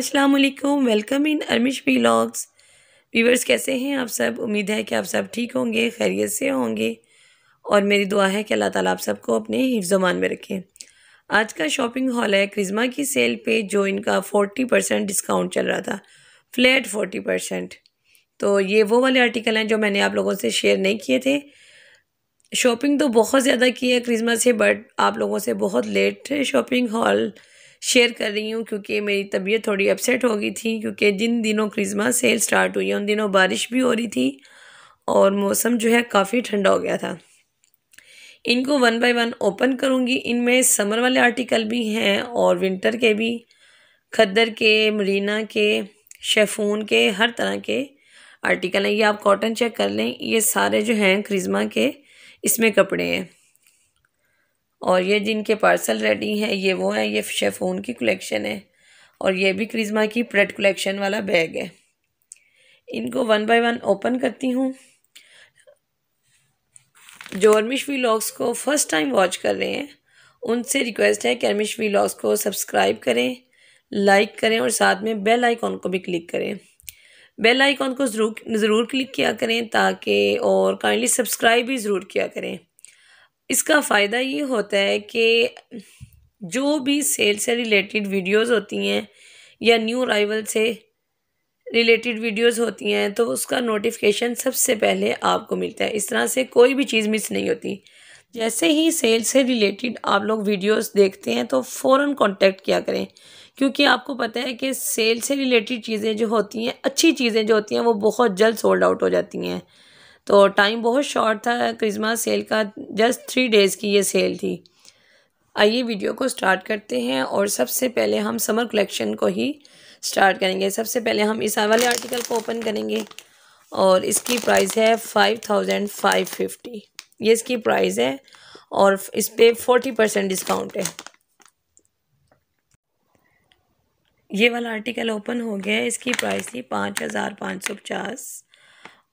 अस्सलाम वालेकुम welcome in Armish vlogs viewers कैसे हैं आप सब उम्मीद है कि आप सब ठीक होंगे खैरियत से होंगे और मेरी दुआ है कि अल्लाह ताला आप सबको अपने हिफ्जमान में रखें आज का शॉपिंग हॉल है क्रिजमा की सेल पे जो इनका फोर्टी परसेंट डिस्काउंट चल रहा था फ्लैट फोर्टी परसेंट तो ये वो वाले आर्टिकल हैं जो मैंने आप लोगों से शेयर नहीं किए थे शॉपिंग तो बहुत ज़्यादा की है क्रिज़मा से बट आप लोगों से बहुत लेट शॉपिंग हॉल शेयर कर रही हूँ क्योंकि मेरी तबीयत थोड़ी अपसेट हो गई थी क्योंकि जिन दिनों क्रिसमस सेल स्टार्ट हुई है उन दिनों बारिश भी हो रही थी और मौसम जो है काफ़ी ठंडा हो गया था इनको वन बाय वन ओपन करूँगी इनमें समर वाले आर्टिकल भी हैं और विंटर के भी खद्दर के मरीना के शेफून के हर तरह के आर्टिकल हैं ये आप कॉटन चेक कर लें ये सारे जो हैं क्रिजमा के इसमें कपड़े हैं और ये जिनके पार्सल रेडी हैं ये वो हैं ये शेफोन की कलेक्शन है और ये भी क्रिजमा की प्रेड कलेक्शन वाला बैग है इनको वन बाय वन ओपन करती हूँ जो अरमिश व्लॉग्स को फ़र्स्ट टाइम वॉच कर रहे हैं उनसे रिक्वेस्ट है कि अरमिश व्लॉग्स को सब्सक्राइब करें लाइक करें और साथ में बेल आइकॉन को भी क्लिक करें बेल आइकॉन को ज़रूर ज़रूर क्लिक किया करें ताकि और काइंडली सब्सक्राइब भी ज़रूर किया करें इसका फ़ायदा ये होता है कि जो भी सेल से रिलेटेड वीडियोस होती हैं या न्यू अराइवल से रिलेटेड वीडियोस होती हैं तो उसका नोटिफिकेशन सबसे पहले आपको मिलता है इस तरह से कोई भी चीज़ मिस नहीं होती जैसे ही सेल से रिलेटेड आप लोग वीडियोस देखते हैं तो फ़ौर कांटेक्ट किया करें क्योंकि आपको पता है कि सेल से रिलेटेड चीज़ें जो होती हैं अच्छी चीज़ें जो होती हैं वो बहुत जल्द सोल्ड आउट हो जाती हैं तो टाइम बहुत शॉर्ट था क्रिसमस सेल का जस्ट थ्री डेज़ की ये सेल थी आइए वीडियो को स्टार्ट करते हैं और सबसे पहले हम समर कलेक्शन को ही स्टार्ट करेंगे सबसे पहले हम इस वाले आर्टिकल को ओपन करेंगे और इसकी प्राइस है फाइव थाउजेंड फाइव फिफ्टी ये इसकी प्राइस है और इस पर फोर्टी परसेंट डिस्काउंट है ये वाला आर्टिकल ओपन हो गया है इसकी प्राइस थी पाँच हज़ार पाँच सौ पचास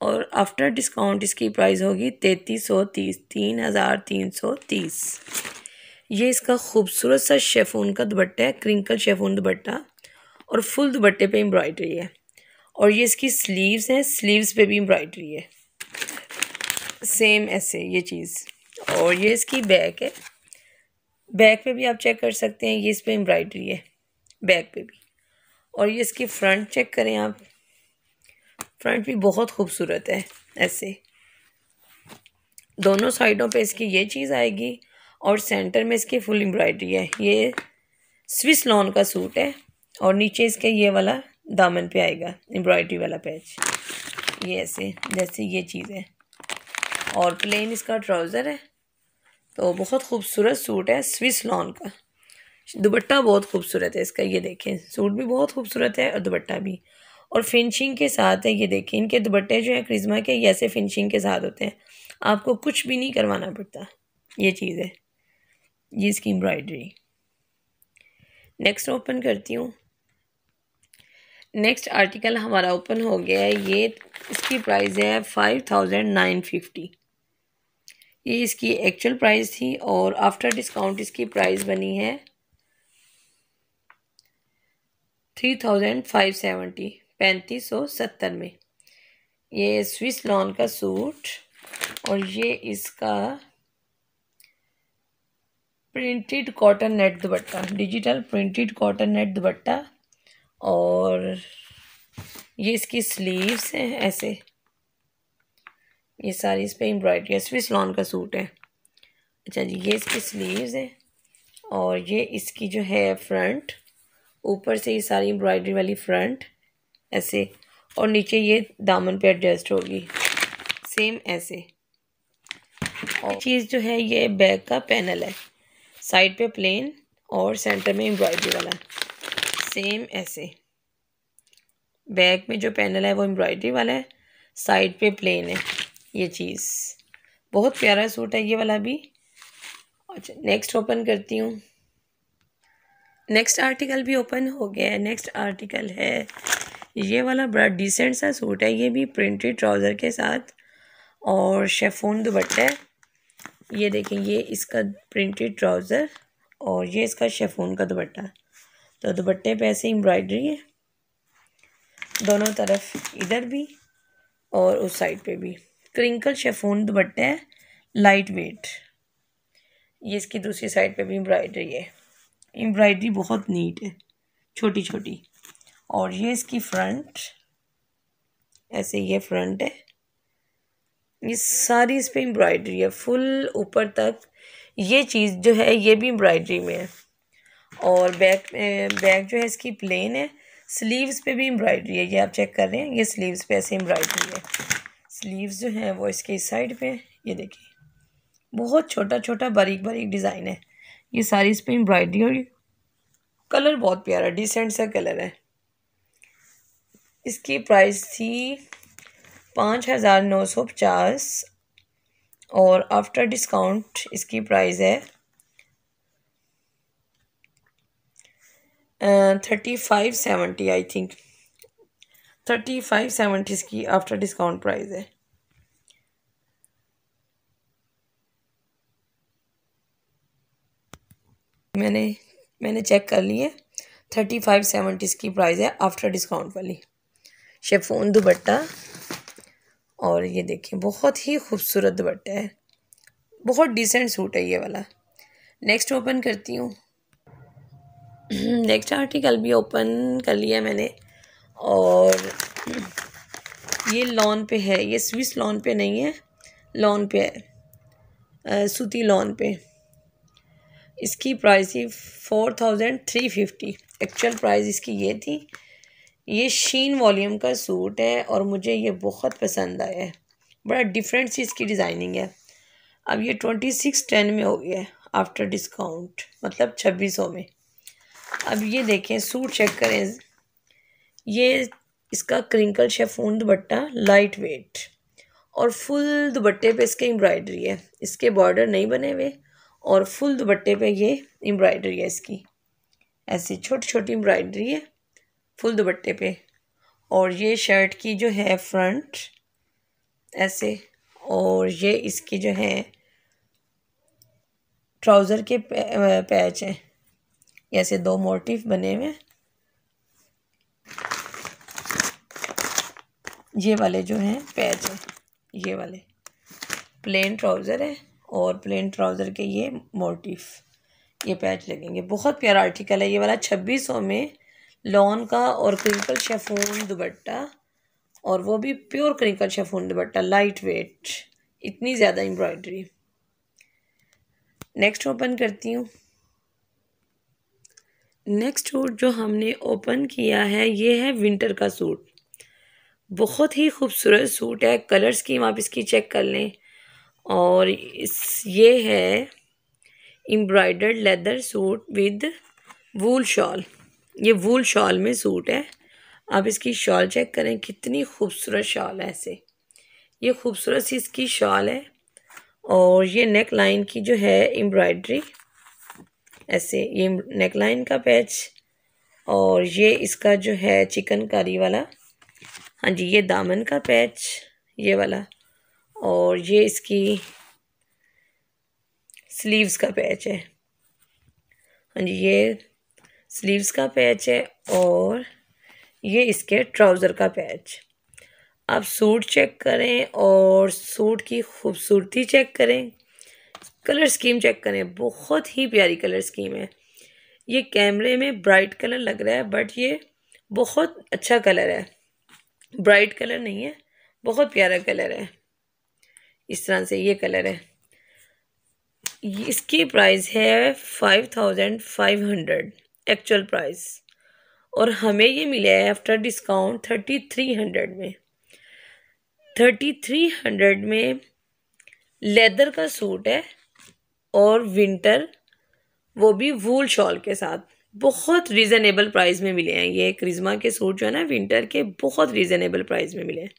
और आफ्टर डिस्काउंट इसकी प्राइस होगी तैतीस सौ तीस तीन हज़ार तीन सौ तीस ये इसका खूबसूरत सा शेफून का दुपट्टा है क्रिंकल शेफून दुपट्टा और फुल दुपट्टे पे एम्ब्रॉयडरी है और ये इसकी स्लीव्स हैं स्लीव्स पे भी एम्ब्रॉयडरी है सेम ऐसे ये चीज़ और ये इसकी बैक है बैक पे भी आप चेक कर सकते हैं ये इस पर एम्ब्रॉयडरी है बैक पे भी और ये इसकी फ्रंट चेक करें आप फ्रंट भी बहुत खूबसूरत है ऐसे दोनों साइडों पे इसकी ये चीज़ आएगी और सेंटर में इसकी फुल एम्ब्रॉयडरी है ये स्विस लॉन का सूट है और नीचे इसका ये वाला दामन पे आएगा एम्ब्रॉयडरी वाला पैच ये ऐसे जैसे ये चीज़ है और प्लेन इसका ट्राउज़र है तो बहुत खूबसूरत सूट है स्विस लॉन का दुपट्टा बहुत खूबसूरत है इसका ये देखें सूट भी बहुत खूबसूरत है और दुपट्टा भी और फिनिशिंग के साथ है ये देखिए इनके दुपट्टे जो है क्रिज्मा के ऐसे फिनिशिंग के साथ होते हैं आपको कुछ भी नहीं करवाना पड़ता ये चीज़ है ये इसकी एम्ब्रॉयडरी नेक्स्ट ओपन करती हूँ नेक्स्ट आर्टिकल हमारा ओपन हो गया है ये इसकी प्राइस है फाइव थाउजेंड नाइन फिफ्टी ये इसकी एक्चुअल प्राइस थी और आफ्टर डिस्काउंट इसकी प्राइस बनी है थ्री थाउजेंड फाइव सेवेंटी पैंतीस सौ सत्तर में ये स्विस लॉन का सूट और ये इसका printed cotton net dupatta digital printed cotton net dupatta और ये इसकी स्लीव्स हैं ऐसे ये सारी इस पर एम्ब्रॉयडरी है स्विस लॉन का सूट है अच्छा जी ये इसकी स्लीव्स हैं और ये इसकी जो है फ्रंट ऊपर से ये सारी एम्ब्रॉयडरी वाली फ्रंट ऐसे और नीचे ये दामन पे एडजस्ट होगी सेम ऐसे और चीज़ जो है ये बैग का पैनल है साइड पे प्लेन और सेंटर में एम्ब्रॉयडरी वाला सेम ऐसे बैग में जो पैनल है वो एम्ब्रॉयडरी वाला है साइड पे प्लेन है ये चीज़ बहुत प्यारा सूट है ये वाला भी अच्छा नेक्स्ट ओपन करती हूँ नेक्स्ट आर्टिकल भी ओपन हो गया है नेक्स्ट आर्टिकल है ये वाला बड़ा डिसेंट सा सूट है ये भी प्रिंटेड ट्राउज़र के साथ और शेफोन दुपट्टा है ये देखें ये इसका प्रिंटेड ट्राउज़र और ये इसका शेफोन का दुपट्टा तो दुपट्टे पे ऐसे एम्ब्रॉयडरी है दोनों तरफ इधर भी और उस साइड पे भी क्रिंकल शेफोन दुपट्टे है लाइट वेट ये इसकी दूसरी साइड पे भी एम्ब्रॉयडरी है एम्ब्रॉयडरी बहुत नीट है छोटी छोटी और ये इसकी फ्रंट ऐसे ये फ्रंट है ये सारी इस पर एम्ब्रॉयड्री है फुल ऊपर तक ये चीज़ जो है ये भी एम्ब्रॉयड्री में है और बैक बैक जो है इसकी प्लेन है स्लीव्स पे भी एम्ब्रॉयड्री है ये आप चेक कर रहे हैं ये स्लीव्स पे ऐसे एम्ब्रॉयड्री है स्लीव्स जो हैं वो इसके इस साइड पे ये देखिए बहुत छोटा छोटा बारीक बारीक डिज़ाइन है ये सारी इस पर एम्ब्रॉयड्री और कलर बहुत प्यारा डिसेंट सा कलर है इसकी प्राइस थी पाँच हज़ार नौ सौ पचास और आफ्टर डिस्काउंट इसकी प्राइस है thirty five seventy I think thirty five seventy इसकी आफ्टर डिस्काउंट प्राइस है मैंने मैंने चेक कर ली है थर्टी फाइव सेवेंटी इसकी प्राइस है आफ्टर डिस्काउंट वाली शेफोन दुपट्टा और ये देखिए बहुत ही खूबसूरत दुपट्टा है बहुत डिसेंट सूट है ये वाला नेक्स्ट ओपन करती हूँ नेक्स्ट आर्टिकल भी ओपन कर लिया मैंने और ये लॉन पे है ये स्विस लॉन पे नहीं है लॉन पे है आ, सूती लॉन पे इसकी प्राइस थी four thousand three fifty actual price इसकी ये थी ये शीन वॉल्यूम का सूट है और मुझे ये बहुत पसंद आया है बड़ा डिफरेंट सी इसकी डिज़ाइनिंग है अब ये ट्वेंटी सिक्स टेन में हो गया है आफ्टर डिस्काउंट मतलब छब्बीस सौ में अब ये देखें सूट चेक करें ये इसका crinkle chiffon dupatta light weight और फुल दुपट्टे पे इसके एम्ब्रॉयडरी है इसके बॉर्डर नहीं बने हुए और फुल दुपट्टे पे ये एम्ब्रॉयडरी है इसकी ऐसी छोटी छोटी एम्ब्रॉयडरी है फुल दुपट्टे पे और ये शर्ट की जो है फ्रंट ऐसे और ये इसकी जो है ट्राउज़र के पैच हैं ऐसे दो मोटिफ बने हुए ये वाले जो हैं पैच हैं ये वाले प्लेन ट्राउज़र है और प्लेन ट्राउज़र के ये मोटिफ ये पैच लगेंगे बहुत प्यारा आर्टिकल है ये वाला छब्बीस सौ में लॉन का और क्रिंकल शेफोन दुबट्टा और वो भी pure crinkle chiffon dupatta light weight इतनी ज़्यादा एम्ब्रॉयडरी नेक्स्ट ओपन करती हूँ नेक्स्ट सूट जो हमने ओपन किया है ये है विंटर का सूट बहुत ही खूबसूरत सूट है कलर स्कीम आप इसकी चेक कर लें और इस ये है embroidered leather suit with wool shawl ये वूल शॉल में सूट है आप इसकी शॉल चेक करें कितनी खूबसूरत शॉल है ऐसे ये खूबसूरत सी इसकी शॉल है और ये नेक लाइन की जो है एम्ब्रॉयडरी ऐसे ये नेक लाइन का पैच और ये इसका जो है चिकन करी वाला हाँ जी ये दामन का पैच ये वाला और ये इसकी स्लीव्स का पैच है हाँ जी ये स्लीव्स का पैच है और ये इसके ट्राउज़र का पैच आप सूट चेक करें और सूट की खूबसूरती चेक करें कलर स्कीम चेक करें बहुत ही प्यारी कलर स्कीम है ये कैमरे में ब्राइट कलर लग रहा है बट ये बहुत अच्छा कलर है ब्राइट कलर नहीं है बहुत प्यारा कलर है इस तरह से ये कलर है इसकी प्राइस है five thousand five hundred actual price और हमें ये मिला है after discount thirty three hundred में थर्टी थ्री हंड्रेड में लेदर का सूट है और विंटर वो भी वूल शॉल के साथ बहुत रीज़नेबल प्राइस में मिले हैं ये क्रिज्मा के सूट जो है ना विंटर के बहुत रीज़नेबल प्राइस में मिले हैं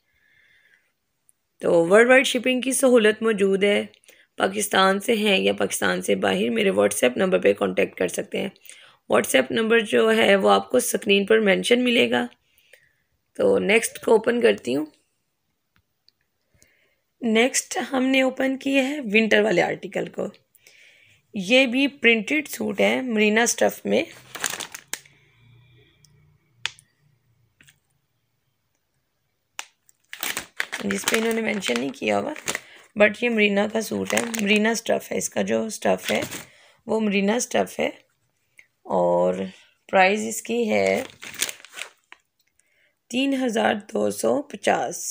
तो वर्ल्ड वाइड शिपिंग की सहूलत मौजूद है पाकिस्तान से हैं या पाकिस्तान से बाहर मेरे व्हाट्सएप नंबर पे कांटेक्ट कर सकते हैं व्हाट्सएप नंबर जो है वो आपको स्क्रीन पर मेंशन मिलेगा तो नेक्स्ट को ओपन करती हूँ नेक्स्ट हमने ओपन किया है विंटर वाले आर्टिकल को ये भी प्रिंटेड सूट है मरीना स्टफ़ में जिस पे इन्होंने मेंशन नहीं किया हुआ बट ये मरीना का सूट है मरीना स्टफ़ है इसका जो स्टफ़ है वो मरीना स्टफ़ है और प्राइस इसकी है तीन हज़ार दो सौ पचास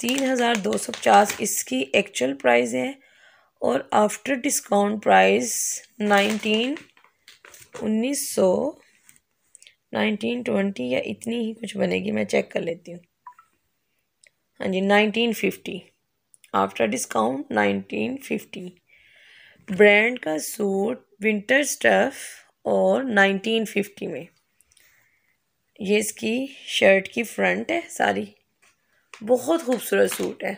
तीन हज़ार दो सौ पचास इसकी एक्चुअल प्राइस है और आफ्टर डिस्काउंट प्राइस नाइनटीन उन्नीस सौ नाइनटीन ट्वेंटी या इतनी ही कुछ बनेगी मैं चेक कर लेती हूँ हाँ जी nineteen fifty after discount nineteen fifty brand का सूट विंटर स्टफ़ और 1950 में ये इसकी शर्ट की फ्रंट है सारी बहुत खूबसूरत सूट है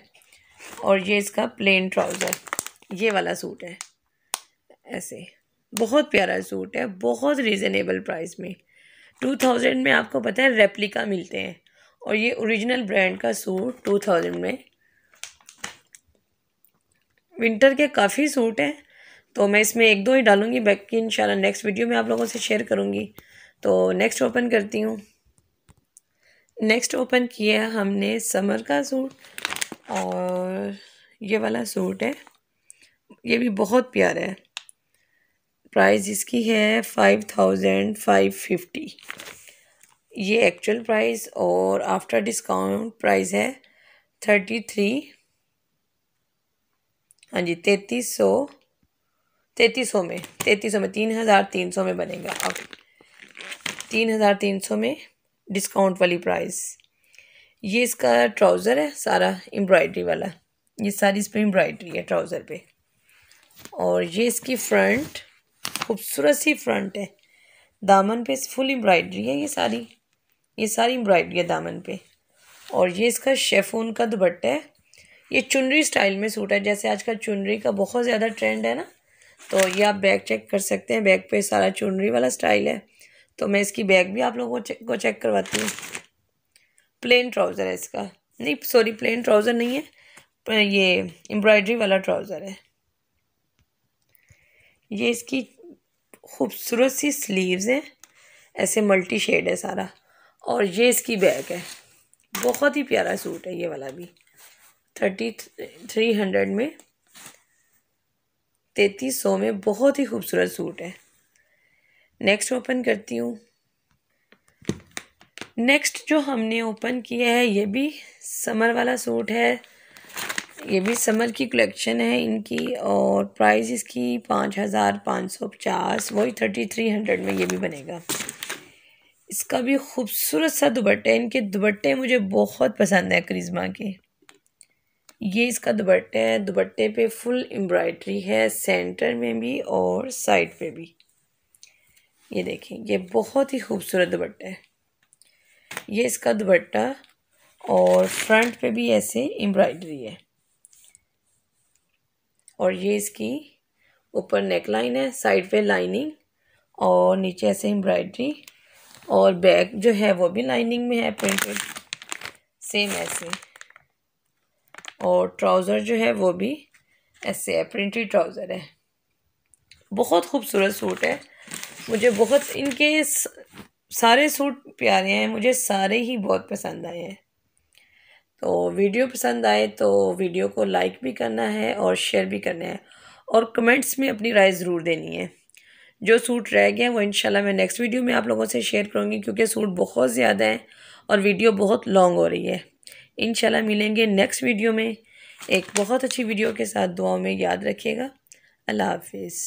और ये इसका प्लेन ट्राउज़र ये वाला सूट है ऐसे बहुत प्यारा सूट है बहुत रीज़नेबल प्राइस में टू थाउजेंड में आपको पता है रेप्लिका मिलते हैं और ये ओरिजिनल ब्रांड का सूट टू थाउजेंड में विंटर के काफ़ी सूट हैं तो मैं इसमें एक दो ही डालूँगी बाकी इन नेक्स्ट वीडियो में आप लोगों से शेयर करूँगी तो नेक्स्ट ओपन करती हूँ नेक्स्ट ओपन किया हमने समर का सूट और ये वाला सूट है ये भी बहुत प्यारा है प्राइस इसकी है फाइव थाउजेंड फाइव फिफ्टी ये एक्चुअल प्राइस और आफ्टर डिस्काउंट प्राइस है थर्टी थ्री हाँ जी तैतीस सौ तैतीस सौ में तैतीस सौ में तीन हज़ार तीन सौ में बनेगा अब तीन हज़ार तीन सौ में डिस्काउंट वाली प्राइस ये इसका ट्राउज़र है सारा एम्ब्रॉयड्री वाला ये सारी इस पर एम्ब्रॉयड्री है ट्राउज़र पे और ये इसकी फ्रंट खूबसूरत सी फ्रंट है दामन पे फुल एम्ब्रॉयड्री है ये सारी ये सारी एम्ब्रॉयड्री है दामन पे और ये इसका शेफोन का दुपट्टा है ये चुनरी स्टाइल में सूट है जैसे आजकल चुनरी का बहुत ज़्यादा ट्रेंड है ना तो ये आप बैग चेक कर सकते हैं बैग पे सारा चुनरी वाला स्टाइल है तो मैं इसकी बैग भी आप लोगों चेक, को चेक करवाती हूँ प्लेन ट्राउज़र है इसका नहीं सॉरी प्लेन ट्राउज़र नहीं है ये एम्ब्रॉयडरी वाला ट्राउज़र है ये इसकी खूबसूरत सी स्लीव्स हैं ऐसे मल्टी शेड है सारा और ये इसकी बैग है बहुत ही प्यारा सूट है ये वाला भी थर्टी थ्री हंड्रेड में तैतीस सौ में बहुत ही खूबसूरत सूट है नेक्स्ट ओपन करती हूँ नेक्स्ट जो हमने ओपन किया है ये भी समर वाला सूट है ये भी समर की कलेक्शन है इनकी और प्राइस इसकी पाँच हज़ार पाँच सौ पचास वही थर्टी थ्री हंड्रेड में ये भी बनेगा इसका भी खूबसूरत सा दुबट्टे है इनके दुबट्टे मुझे बहुत पसंद है करिश्मा के ये इसका दुपट्टा है दुपट्टे पे फुल एम्ब्रॉयडरी है सेंटर में भी और साइड पे भी ये देखें ये बहुत ही खूबसूरत दुपट्टा है ये इसका दुपट्टा और फ्रंट पे भी ऐसे एम्ब्रॉयडरी है और ये इसकी ऊपर नेक लाइन है साइड पे लाइनिंग और नीचे ऐसे एम्ब्रॉयडरी और बैक जो है वो भी लाइनिंग में है प्रिंटेड सेम ऐसे और ट्राउज़र जो है वो भी ऐसे है प्रिंटेड ट्राउज़र है बहुत खूबसूरत सूट है मुझे बहुत इनके सारे सूट प्यारे हैं मुझे सारे ही बहुत पसंद आए हैं तो वीडियो पसंद आए तो वीडियो को लाइक भी करना है और शेयर भी करना है और कमेंट्स में अपनी राय ज़रूर देनी है जो सूट रह गया वो इंशाल्लाह मैं नेक्स्ट वीडियो में आप लोगों से शेयर करूँगी क्योंकि सूट बहुत ज़्यादा हैं और वीडियो बहुत लॉन्ग हो रही है इन मिलेंगे नेक्स्ट वीडियो में एक बहुत अच्छी वीडियो के साथ दुआओं में याद रखिएगा अल्लाह हाफिज़